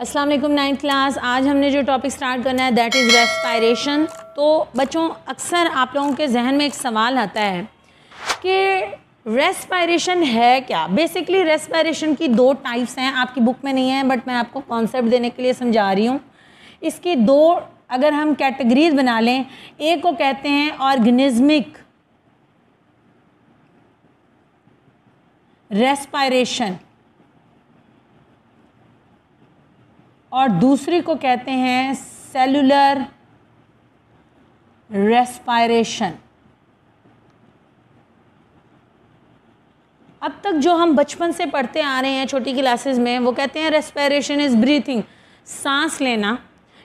Aslam ninth class आज हमने जो टॉपिक स्टार्ट करना है दैट इज़ रेस्पायरेशन तो बच्चों अक्सर आप लोगों के जहन में एक सवाल आता है कि रेस्पायरेशन है क्या बेसिकली रेस्पायरेशन की दो टाइप्स हैं आपकी बुक में नहीं है बट मैं आपको कॉन्सेप्ट देने के लिए समझा रही हूँ इसकी दो अगर हम कैटेगरीज बना लें एक को कहते हैं ऑर्गेनिज्मिक रेस्पायरेशन और दूसरी को कहते हैं सेलुलर रेस्पायरेशन अब तक जो हम बचपन से पढ़ते आ रहे हैं छोटी क्लासेस में वो कहते हैं रेस्पायरेशन इज़ ब्रीथिंग सांस लेना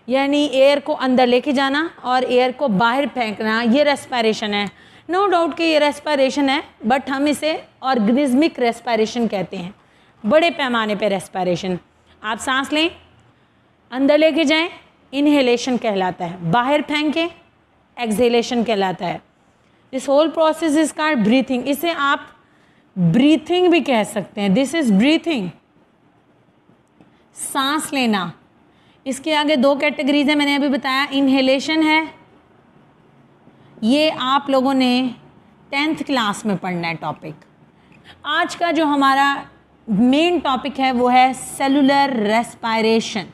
यानी एयर को अंदर लेके जाना और एयर को बाहर फेंकना ये रेस्पायरेशन है नो no डाउट कि ये रेस्पायरेशन है बट हम इसे ऑर्गेनिज्मिक रेस्पायरेशन कहते हैं बड़े पैमाने पे रेस्पायरेशन आप सांस लें अंदर लेके जाएं इनहेलेशन कहलाता है बाहर फेंकें एक्सहेलेशन कहलाता है this whole process is called breathing इसे आप ब्रीथिंग भी कह सकते हैं दिस इज ब्रीथिंग सांस लेना इसके आगे दो कैटेगरीज हैं मैंने अभी बताया इनहेलेशन है ये आप लोगों ने टेंथ क्लास में पढ़ना है टॉपिक आज का जो हमारा मेन टॉपिक है वो है सेलुलर रेस्पायरेशन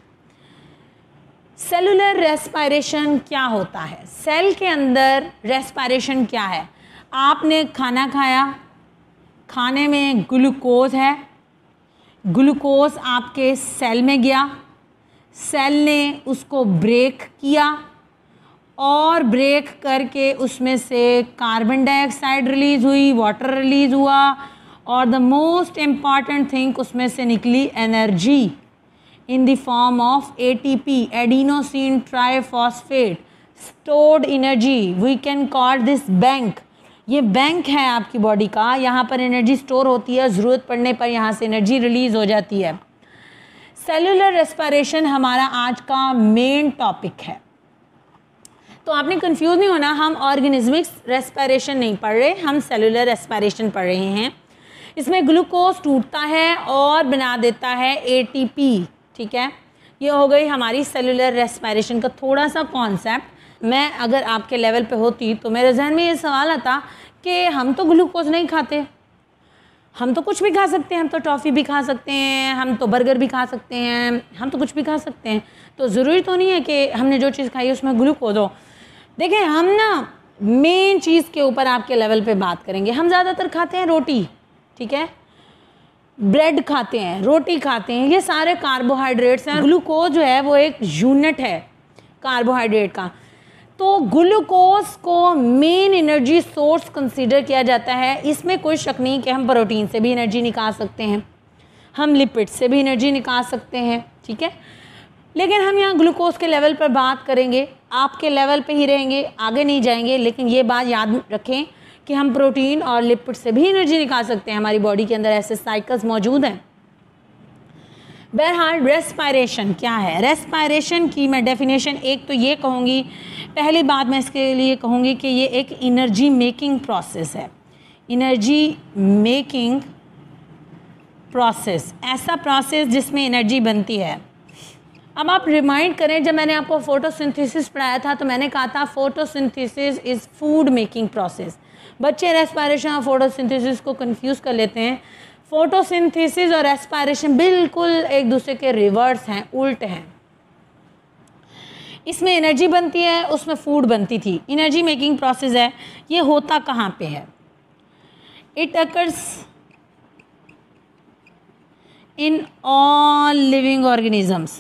सेलुलर रेस्पायरेशन क्या होता है सेल के अंदर रेस्पायरेशन क्या है आपने खाना खाया खाने में ग्लूकोज है ग्लूकोज आपके सेल में गया सेल ने उसको ब्रेक किया और ब्रेक करके उसमें से कार्बन डाइऑक्साइड रिलीज़ हुई वाटर रिलीज़ हुआ और द मोस्ट इम्पॉर्टेंट थिंग उसमें से निकली energy in the form of ATP, adenosine triphosphate, stored energy. We can call this bank. ये बैंक है आपकी बॉडी का यहाँ पर एनर्जी स्टोर होती है ज़रूरत पड़ने पर यहाँ से एनर्जी रिलीज़ हो जाती है सेलुलर रेस्पायरेशन हमारा आज का मेन टॉपिक है तो आपने कंफ्यूज नहीं होना हम ऑर्गेनिज्मिक रेस्पायरेशन नहीं पढ़ रहे हम सेलुलर रेस्पायरेशन पढ़ रहे हैं इसमें ग्लूकोज टूटता है और बना देता है एटीपी ठीक है ये हो गई हमारी सेलुलर रेस्पायरेशन का थोड़ा सा कॉन्सेप्ट मैं अगर आपके लेवल पे होती तो मेरे जहन में ये सवाल आता कि हम तो ग्लूकोज नहीं खाते हम तो कुछ भी खा सकते हैं हम तो टॉफ़ी भी खा सकते हैं हम तो बर्गर भी खा सकते हैं हम तो कुछ भी खा सकते हैं तो ज़रूरी तो नहीं है कि हमने जो चीज़ खाई उसमें ग्लूकोज हो देखें हम ना मेन चीज़ के ऊपर आपके लेवल पे बात करेंगे हम ज़्यादातर खाते हैं रोटी ठीक है ब्रेड खाते हैं रोटी खाते हैं ये सारे कार्बोहाइड्रेट्स हैं ग्लूकोज जो है वो एक यूनिट है कार्बोहाइड्रेट का तो ग्लूकोज को मेन एनर्जी सोर्स कंसीडर किया जाता है इसमें कोई शक नहीं कि हम प्रोटीन से भी एनर्जी निकाल सकते हैं हम लिपिड से भी एनर्जी निकाल सकते हैं ठीक है लेकिन हम यहाँ ग्लूकोज के लेवल पर बात करेंगे आपके लेवल पे ही रहेंगे आगे नहीं जाएंगे लेकिन ये बात याद रखें कि हम प्रोटीन और लिपिड से भी एनर्जी निकाल सकते हैं हमारी बॉडी के अंदर ऐसे साइकल्स मौजूद हैं बहरहाल रेस्पायरेशन क्या है रेस्पायरेशन की मैं डेफिनेशन एक तो ये कहूँगी पहली बात मैं इसके लिए कहूँगी कि ये एक इनर्जी मेकिंग प्रोसेस है इनर्जी मेकिंग प्रोसेस ऐसा प्रोसेस जिसमें एनर्जी बनती है अब आप रिमाइंड करें जब मैंने आपको फोटोसिंथेसिस पढ़ाया था तो मैंने कहा था photosynthesis is food making process बच्चे रेस्पायरेशन और फोटोसिंथेसिस को कंफ्यूज कर लेते हैं फोटोसिंथेसिस और रेस्पायरेशन बिल्कुल एक दूसरे के रिवर्स हैं उल्ट हैं इसमें एनर्जी बनती है उसमें फूड बनती थी एनर्जी मेकिंग प्रोसेस है ये होता कहाँ पे है it occurs in all living organisms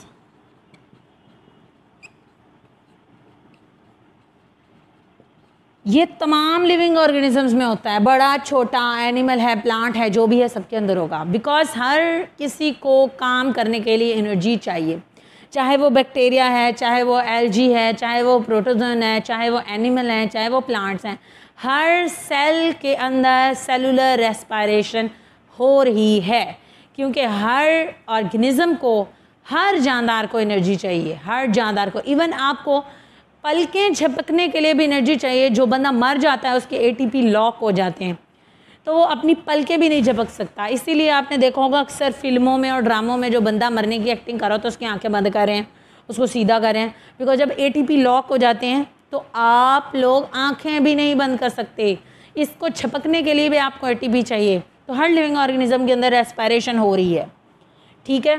ये तमाम लिविंग ऑर्गेनिजम्स में होता है बड़ा छोटा एनिमल है प्लांट है जो भी है सबके अंदर होगा बिकॉज हर किसी को काम करने के लिए एनर्जी चाहिए चाहे वो बैक्टीरिया है चाहे वो एलजी है चाहे वो प्रोटोजन है चाहे वो एनिमल है चाहे वो प्लांट्स हैं हर सेल के अंदर सेलुलर रेस्पायरेशन हो रही है क्योंकि हर ऑर्गेनिज़म को हर जानदार को एनर्जी चाहिए हर जानदार को इवन आपको पलकें झपकने के लिए भी एनर्जी चाहिए जो बंदा मर जाता है उसके एटीपी लॉक हो जाते हैं तो वो अपनी पलकें भी नहीं झपक सकता इसीलिए आपने देखा होगा अक्सर फिल्मों में और ड्रामों में जो बंदा मरने की एक्टिंग करो तो उसकी आंखें बंद करें उसको सीधा करें बिकॉज जब ए लॉक हो जाते हैं तो आप लोग आँखें भी नहीं बंद कर सकते इसको छपकने के लिए भी आपको ए चाहिए तो हर लिविंग ऑर्गेनिज्म के अंदर एस्पायरेशन हो रही है ठीक है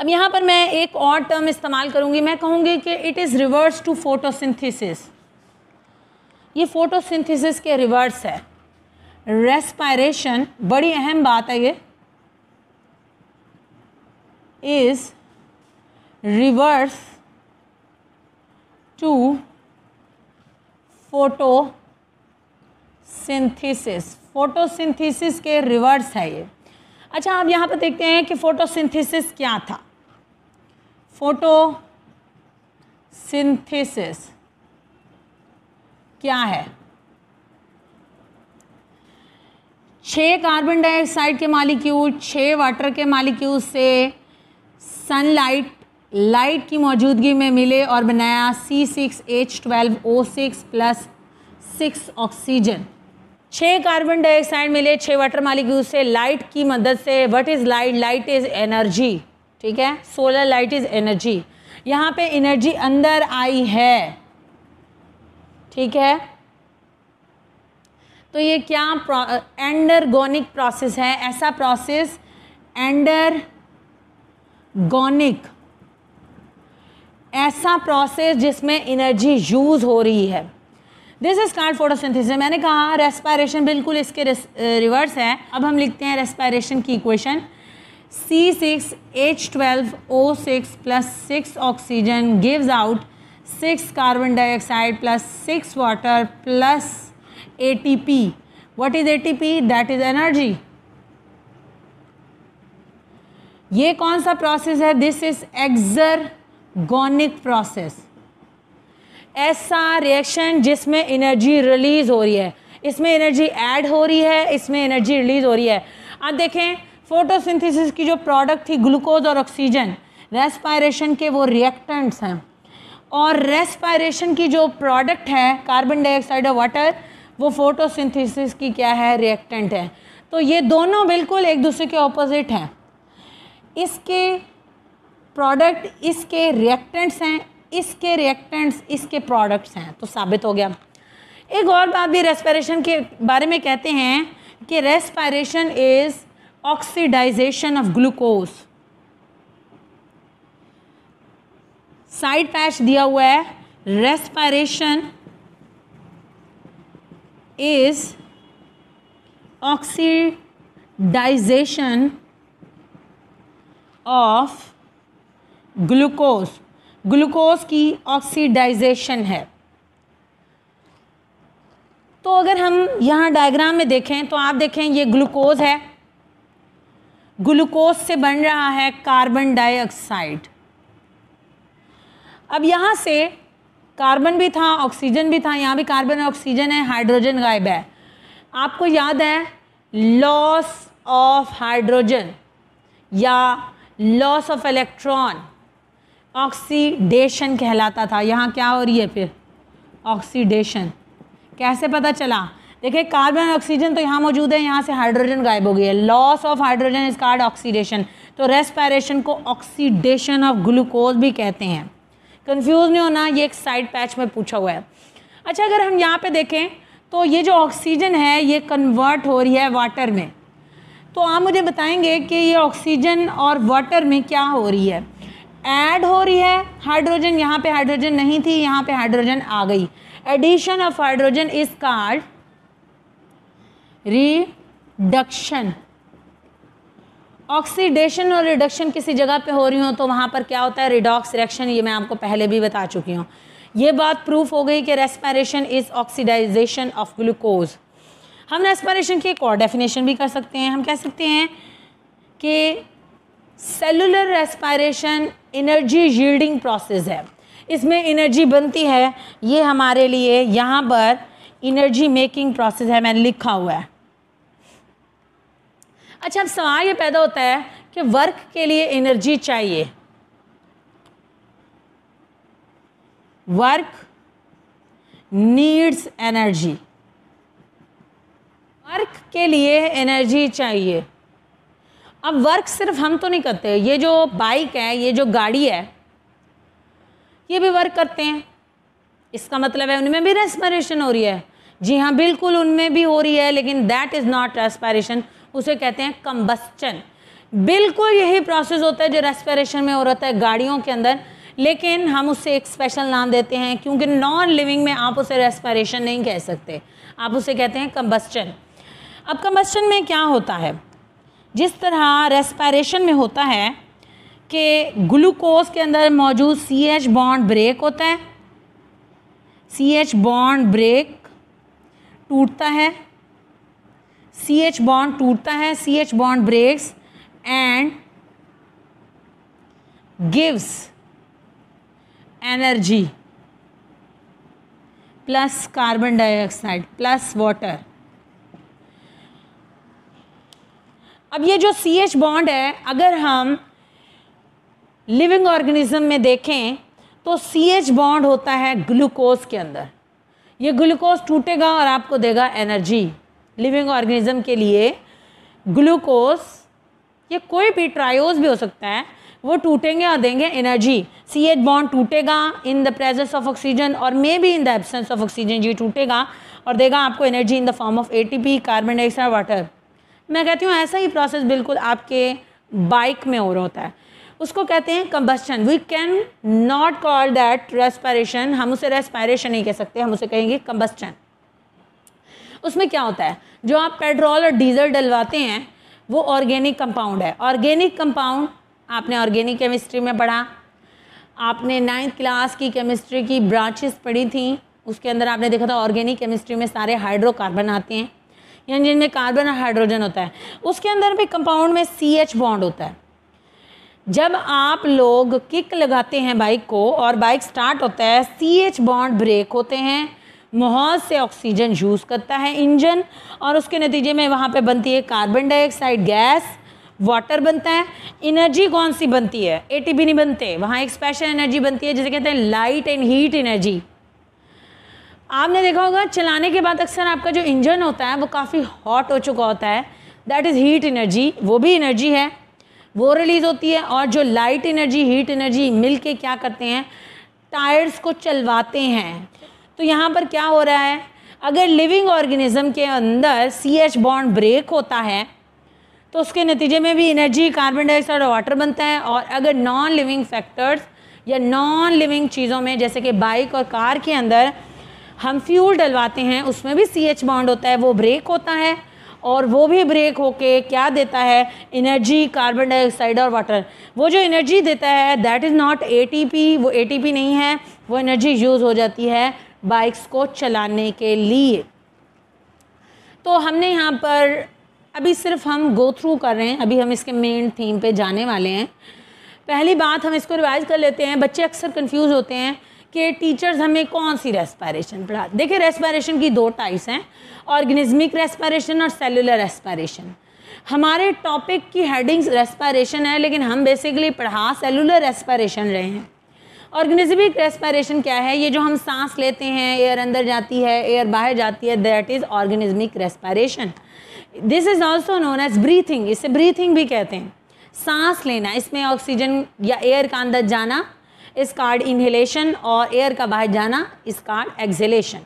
अब यहाँ पर मैं एक और टर्म इस्तेमाल करूँगी मैं कहूँगी कि it is reverse to photosynthesis ये फोटोसिंथेसिस के रिवर्स है रेस्पायरेशन बड़ी अहम बात है ये is reverse to photosynthesis photosynthesis के रिवर्स है ये अच्छा आप यहाँ पर देखते हैं कि फोटोसिंथेसिस क्या था फोटो सिंथेसिस क्या है छः कार्बन डाइऑक्साइड के मालिक्यूल छः वाटर के मालिक्यूल से सनलाइट लाइट की मौजूदगी में मिले और बनाया C six H twelve O six plus six oxygen छः कार्बन डाइऑक्साइड मिले छः वाटर मालिक्यूल से लाइट की मदद से what is light light is energy ठीक है सोलर लाइट इज़ एनर्जी यहाँ पे एनर्जी अंदर आई है ठीक है तो ये क्या एंडरगोनिक प्रोसेस है ऐसा प्रोसेस एंडरगोनिक ऐसा प्रोसेस जिसमें एनर्जी यूज़ हो रही है दिस इज कार्ड फोटोसिंथेसिस मैंने कहा रेस्पायरेशन बिल्कुल इसके रिवर्स है अब हम लिखते हैं रेस्पायरेशन की equation C six H twelve O six plus six oxygen gives out six carbon dioxide plus six water plus A T P what is A T P that is energy ये कौन सा process है this is exergonic process ऐसा reaction जिसमें energy release हो रही है इसमें एनर्जी ऐड हो रही है इसमें एनर्जी रिलीज़ हो रही है अब देखें फोटोसिंथेसिस की जो प्रोडक्ट थी ग्लूकोज और ऑक्सीजन रेस्पायरेशन के वो रिएक्टेंट्स हैं और रेस्पायरेशन की जो प्रोडक्ट है कार्बन डाइऑक्साइड और वाटर वो फोटोसिंथेसिस की क्या है रिएक्टेंट है तो ये दोनों बिल्कुल एक दूसरे के ऑपोजिट हैं इसके प्रोडक्ट इसके रिएक्टेंट्स हैं इसके रिएक्टेंट्स इसके प्रोडक्ट्स हैं तो साबित हो गया एक और बात भी रेस्पिरेशन के बारे में कहते हैं कि respiration is oxidisation of glucose side patch दिया हुआ है respiration is oxidisation of glucose glucose की ऑक्सीडाइजेशन है तो अगर हम यहाँ डायग्राम में देखें तो आप देखें ये ग्लूकोज है ग्लूकोज से बन रहा है कार्बन डाइऑक्साइड अब यहाँ से कार्बन भी था ऑक्सीजन भी था यहाँ भी कार्बन ऑक्सीजन है हाइड्रोजन गायब है आपको याद है लॉस ऑफ हाइड्रोजन या लॉस ऑफ इलेक्ट्रॉन ऑक्सीडेशन कहलाता था यहाँ क्या हो रही है फिर ऑक्सीडेशन कैसे पता चला देखिए कार्बन ऑक्सीजन तो यहाँ मौजूद है यहाँ से हाइड्रोजन गायब हो गई है loss of hydrogen is called oxidation तो रेस्पायरेशन को ऑक्सीडेशन ऑफ ग्लूकोज भी कहते हैं कंफ्यूज नहीं होना ये एक साइड पैच में पूछा हुआ है अच्छा अगर हम यहाँ पे देखें तो ये जो ऑक्सीजन है ये कन्वर्ट हो रही है वाटर में तो आप मुझे बताएंगे कि ये ऑक्सीजन और वाटर में क्या हो रही है ऐड हो रही है हाइड्रोजन यहाँ पे हाइड्रोजन नहीं थी यहाँ पे हाइड्रोजन आ गई addition of hydrogen is called reduction oxidation और रिडक्शन किसी जगह पे हो रही हो तो वहाँ पर क्या होता है रिडॉक्स रिएक्शन ये मैं आपको पहले भी बता चुकी हूँ ये बात प्रूफ हो गई कि respiration is oxidisation of glucose हम रेस्पायरेशन की एक और डेफिनेशन भी कर सकते हैं हम कह सकते हैं कि cellular respiration energy yielding process है इसमें एनर्जी बनती है ये हमारे लिए यहाँ पर एनर्जी मेकिंग प्रोसेस है मैंने लिखा हुआ है अच्छा अब सवाल ये पैदा होता है कि वर्क के लिए एनर्जी चाहिए वर्क नीड्स एनर्जी वर्क के लिए एनर्जी चाहिए अब वर्क सिर्फ हम तो नहीं करते ये जो बाइक है ये जो गाड़ी है ये भी वर्क करते हैं इसका मतलब है उनमें भी रेस्पायरेशन हो रही है जी हाँ बिल्कुल उनमें भी हो रही है लेकिन दैट इज़ नॉट रेस्पायरेशन उसे कहते हैं कम्बस्चन बिल्कुल यही प्रोसेस होता है जो रेस्पायरेशन में हो रहा है गाड़ियों के अंदर लेकिन हम उससे एक स्पेशल नाम देते हैं क्योंकि नॉन लिविंग में आप उसे रेस्पायरेशन नहीं कह सकते आप उसे कहते हैं कम्बस्चन अब कम्बस्चन में क्या होता है जिस तरह रेस्पायरेशन में होता है कि ग्लूकोज के अंदर मौजूद सी एच बॉन्ड ब्रेक होता है सी एच बॉन्ड ब्रेक टूटता है सी एच बॉन्ड टूटता है C H bond breaks and gives energy plus carbon dioxide plus water अब ये जो सी एच बॉन्ड है अगर हम लिविंग ऑर्गेनिज्म में देखें तो सी एच बॉन्ड होता है ग्लूकोज के अंदर ये ग्लूकोज टूटेगा और आपको देगा एनर्जी लिविंग ऑर्गेनिज्म के लिए ग्लूकोज ये कोई भी ट्रायोज भी हो सकता है वो टूटेंगे और देंगे एनर्जी सी एच बॉन्ड टूटेगा in the presence of oxygen और maybe in the absence of oxygen ये टूटेगा और देगा आपको energy in the form of A T P carbon dioxide water मैं कहती हूँ ऐसा ही प्रोसेस बिल्कुल आपके बाइक में हो रहा होता है उसको कहते हैं combustion we can not call that respiration हम उसे रेस्पायरेशन नहीं कह सकते हम उसे कहेंगे कम्बस्टन उसमें क्या होता है जो आप पेट्रोल और डीजल डलवाते हैं वो ऑर्गेनिक कंपाउंड है ऑर्गेनिक कंपाउंड आपने ऑर्गेनिक केमिस्ट्री में पढ़ा आपने नाइन्थ क्लास की केमिस्ट्री की ब्रांचेस पढ़ी थी उसके अंदर आपने देखा था ऑर्गेनिक केमिस्ट्री में सारे हाइड्रोकार्बन आते हैं यानी जिनमें कार्बन और हाइड्रोजन होता है उसके अंदर भी कंपाउंड में सी एच बॉन्ड होता है जब आप लोग किक लगाते हैं बाइक को और बाइक स्टार्ट होता है सी एच बॉन्ड ब्रेक होते हैं माहौल से ऑक्सीजन यूज़ करता है इंजन और उसके नतीजे में वहाँ पे बनती है कार्बन डाइऑक्साइड गैस वाटर बनता है एनर्जी कौन सी बनती है एटीपी नहीं बनते वहाँ एक स्पेशल एनर्जी बनती है जिसे कहते हैं लाइट एंड हीट एनर्जी आपने देखा होगा चलाने के बाद अक्सर आपका जो इंजन होता है वो काफ़ी हॉट हो चुका होता है दैट इज़ हीट एनर्जी वो भी एनर्जी है वो रिलीज़ होती है और जो लाइट एनर्जी हीट एनर्जी मिल के क्या करते हैं टायर्स को चलवाते हैं तो यहाँ पर क्या हो रहा है अगर लिविंग ऑर्गेनिज्म के अंदर सी एच बॉन्ड ब्रेक होता है तो उसके नतीजे में भी एनर्जी कार्बन डाइऑक्साइड और वाटर बनता है और अगर नॉन लिविंग फैक्टर्स या नॉन लिविंग चीज़ों में जैसे कि बाइक और कार के अंदर हम फ्यूल डलवाते हैं उसमें भी सी एच बॉन्ड होता है वो ब्रेक होता है और वो भी ब्रेक होके क्या देता है एनर्जी कार्बन डाइऑक्साइड और वाटर वो जो एनर्जी देता है दैट इज़ नॉट ए वो ए नहीं है वो एनर्जी यूज़ हो जाती है बाइक्स को चलाने के लिए तो हमने यहाँ पर अभी सिर्फ हम गो थ्रू कर रहे हैं अभी हम इसके मेन थीम पे जाने वाले हैं पहली बात हम इसको रिवाइज कर लेते हैं बच्चे अक्सर कंफ्यूज होते हैं कि टीचर्स हमें कौन सी रेस्पायरेशन पढ़ा देखिए रेस्पायरेशन की दो टाइप्स हैं ऑर्गेनिज्मिक रेस्पायरेशन और सेलुलर रेस्पायरेशन हमारे टॉपिक की हेडिंग्स रेस्पायरेशन है लेकिन हम बेसिकली पढ़ा सेलुलर रेस्पायरेशन रहे हैं ऑर्गेनिज्मिक रेस्पायरेशन क्या है ये जो हम सांस लेते हैं एयर अंदर जाती है एयर बाहर जाती है that is organismic respiration this is also known as breathing इसे ब्रीथिंग भी कहते हैं सांस लेना इसमें ऑक्सीजन या एयर का अंदर जाना इस कार्ड इन्हेलेशन और एयर का बाहर जाना इस कार्ड एक्जेलेशन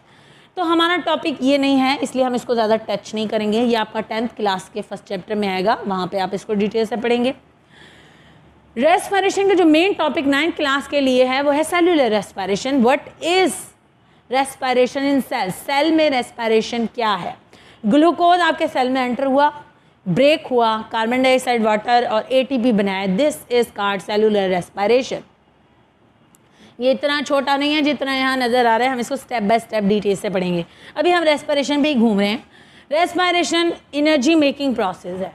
तो हमारा टॉपिक ये नहीं है इसलिए हम इसको ज़्यादा टच नहीं करेंगे ये आपका टेंथ क्लास के फर्स्ट चैप्टर में आएगा वहाँ पे आप इसको डिटेल से पढ़ेंगे रेस्पायरेशन का जो मेन टॉपिक नाइन्थ क्लास के लिए है वो है cellular respiration what is respiration in cell cell में रेस्पायरेशन क्या है ग्लूकोज आपके सेल में एंटर हुआ ब्रेक हुआ कार्बन डाइऑक्साइड वाटर और एटीपी बनाया this is called cellular respiration ये इतना छोटा नहीं है जितना यहाँ नज़र आ रहा है हम इसको स्टेप बाय स्टेप डिटेल से पढ़ेंगे अभी हम रेस्परेशन भी ही घूम रहे हैं रेस्पायरेशन एनर्जी मेकिंग प्रोसेस है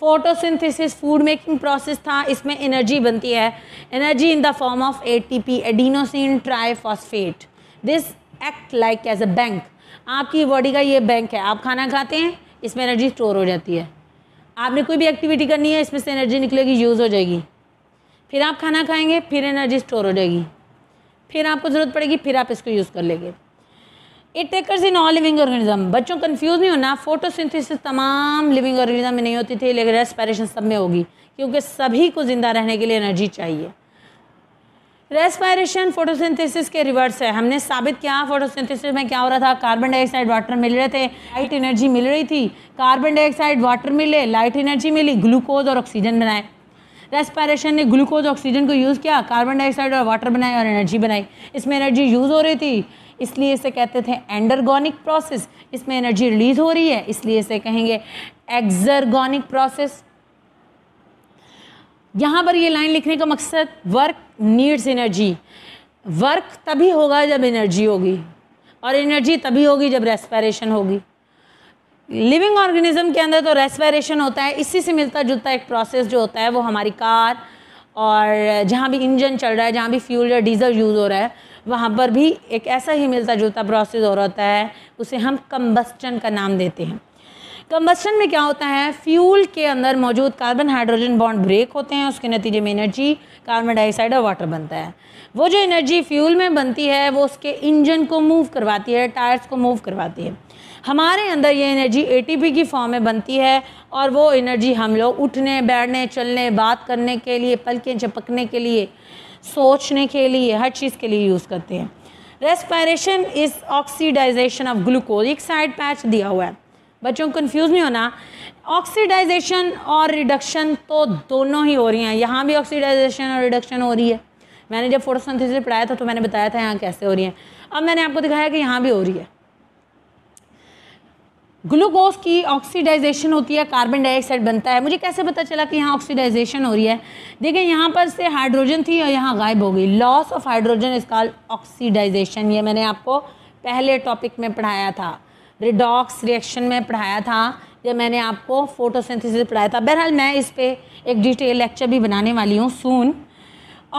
फोटोसिंथेसिस फूड मेकिंग प्रोसेस था इसमें एनर्जी बनती है energy in the form of A T P adenosine triphosphate this act like as a bank आपकी बॉडी का ये बैंक है आप खाना खाते हैं इसमें एनर्जी स्टोर हो जाती है आपने कोई भी एक्टिविटी करनी है इसमें से एनर्जी निकलेगी यूज़ हो जाएगी फिर आप खाना खाएंगे फिर एनर्जी स्टोर हो जाएगी फिर आपको ज़रूरत पड़ेगी फिर आप इसको यूज़ कर लेंगे it occurs in all living organism बच्चों कंफ्यूज नहीं होना फोटोसिंथेसिस तमाम लिविंग ऑर्गेनिज्म में नहीं होती थी लेकिन रेस्पायरेशन सब में होगी क्योंकि सभी को ज़िंदा रहने के लिए एनर्जी चाहिए रेस्पायरेशन फोटोसिंथेसिस के रिवर्स है हमने साबित किया फोटोसिंथेसिस में क्या हो रहा था कार्बन डाइऑक्साइड वाटर मिल रहे थे लाइट एनर्जी मिल रही थी कार्बन डाइऑक्साइड वाटर मिले लाइट एनर्जी मिली ग्लूकोज और ऑक्सीजन बनाए रेस्पायरेशन ने ग्लूकोज ऑक्सीजन को यूज़ किया कार्बन डाइऑक्साइड और वाटर बनाए और एनर्जी बनाई इसमें एनर्जी यूज़ हो रही थी इसलिए इसे कहते थे एंडरगोनिक प्रोसेस इसमें एनर्जी रिलीज हो रही है इसलिए इसे कहेंगे एक्जरगोनिक प्रोसेस यहाँ पर ये लाइन लिखने का मकसद वर्क नीड्स एनर्जी वर्क तभी होगा जब एनर्जी होगी और एनर्जी तभी होगी जब रेस्पायरेशन होगी लिविंग ऑर्गेनिज्म के अंदर तो रेस्पायरेशन होता है इसी से मिलता जुलता एक प्रोसेस जो होता है वो हमारी कार और जहाँ भी इंजन चल रहा है जहाँ भी फ्यूल या डीजल यूज़ हो रहा है वहाँ पर भी एक ऐसा ही मिलता जुलता प्रोसेस हो रहा होता है उसे हम कम्बस्टन का नाम देते हैं कम्बस्टन में क्या होता है फ्यूल के अंदर मौजूद कार्बन हाइड्रोजन बॉन्ड ब्रेक होते हैं उसके नतीजे में एनर्जी कार्बन डाइऑक्साइड और वाटर बनता है वो जो एनर्जी फ्यूल में बनती है वो उसके इंजन को मूव करवाती है टायर्स को मूव करवाती है हमारे अंदर ये एनर्जी एटीपी की फॉर्म में बनती है और वो एनर्जी हम लोग उठने बैठने चलने बात करने के लिए पलकें झपकने के लिए सोचने के लिए हर चीज़ के लिए यूज़ करते हैं respiration is oxidisation of glucose एक साइड पैच दिया हुआ है बच्चों को कन्फ्यूज़ नहीं होना ऑक्सीडाइजेशन और रिडक्शन तो दोनों ही हो रही हैं यहाँ भी ऑक्सीडाइजेशन और रिडक्शन हो रही है मैंने जब फोटोसंथेसिस पढ़ाया था तो मैंने बताया था यहाँ कैसे हो रही है अब मैंने आपको दिखाया कि यहाँ भी हो रही है ग्लूकोज की ऑक्सीडाइजेशन होती है कार्बन डाइऑक्साइड बनता है मुझे कैसे पता चला कि यहाँ ऑक्सीडाइजेशन हो रही है देखिए यहाँ पर से हाइड्रोजन थी और यहाँ गायब हो गई loss of hydrogen is call oxidisation ये मैंने आपको पहले टॉपिक में पढ़ाया था रिडॉक्स रिएक्शन में पढ़ाया था जब मैंने आपको फोटोसिंथेसिस पढ़ाया था बहरहाल मैं इस पर एक डिटेल लेक्चर भी बनाने वाली हूँ सून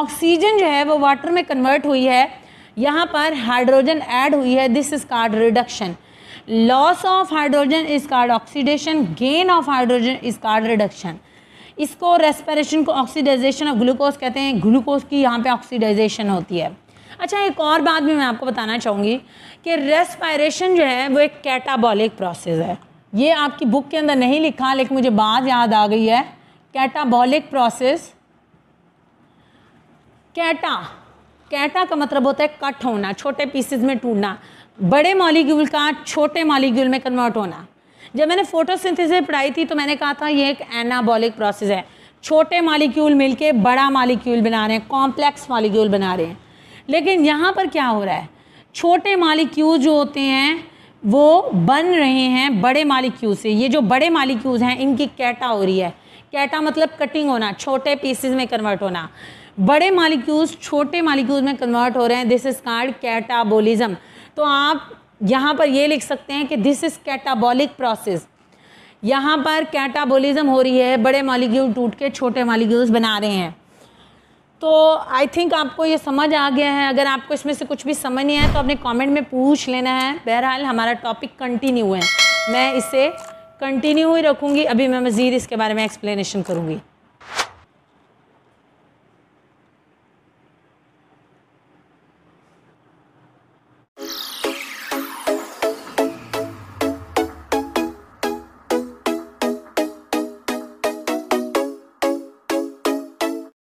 ऑक्सीजन जो है वो वाटर में कन्वर्ट हुई है यहाँ पर हाइड्रोजन ऐड हुई है this is called reduction loss of hydrogen is called oxidation gain of hydrogen is called reduction इसको रेस्पिरेशन को ऑक्सीडाइजेशन ऑफ ग्लूकोज कहते हैं ग्लूकोज की यहाँ पे ऑक्सीडाइजेशन होती है अच्छा एक और बात भी मैं आपको बताना चाहूँगी कि रेस्पायरेशन जो है वो एक कैटाबॉलिक प्रोसेस है ये आपकी बुक के अंदर नहीं लिखा लेकिन मुझे बात याद आ गई है कैटाबॉलिक प्रोसेस कैटा कैटा का मतलब होता है कट होना छोटे पीसेज में टूटना बड़े मॉलिक्यूल का छोटे मॉलिक्यूल में कन्वर्ट होना जब मैंने फोटोसिंथेसिस पढ़ाई थी तो मैंने कहा था ये एक एनाबॉलिक प्रोसेस है छोटे मॉलिक्यूल मिलके बड़ा मॉलिक्यूल बना रहे हैं कॉम्प्लेक्स मॉलिक्यूल बना रहे हैं लेकिन यहाँ पर क्या हो रहा है छोटे मालिक्यूल जो होते हैं वो बन रहे हैं बड़े मालिक्यूल से ये जो बड़े मालिक्यूल हैं इनकी कैटा हो रही है कैटा मतलब कटिंग होना छोटे पीसेस में कन्वर्ट होना बड़े मालिक्यूल्स छोटे मालिक्यूल में कन्वर्ट हो रहे हैं दिस इज कार्ड कैटाबोलिज्म तो आप यहाँ पर ये लिख सकते हैं कि दिस इज कैटाबॉलिक प्रोसेस यहाँ पर कैटाबोलिज्म हो रही है बड़े मालिक्यूल टूट के छोटे मालिक्यूल्स बना रहे हैं तो आई थिंक आपको ये समझ आ गया है अगर आपको इसमें से कुछ भी समझ नहीं आया तो अपने कमेंट में पूछ लेना है बहरहाल हमारा टॉपिक कंटिन्यू है मैं इसे कंटिन्यू ही रखूँगी अभी मैं मज़ीद इसके बारे में एक्सप्लेनेशन करूँगी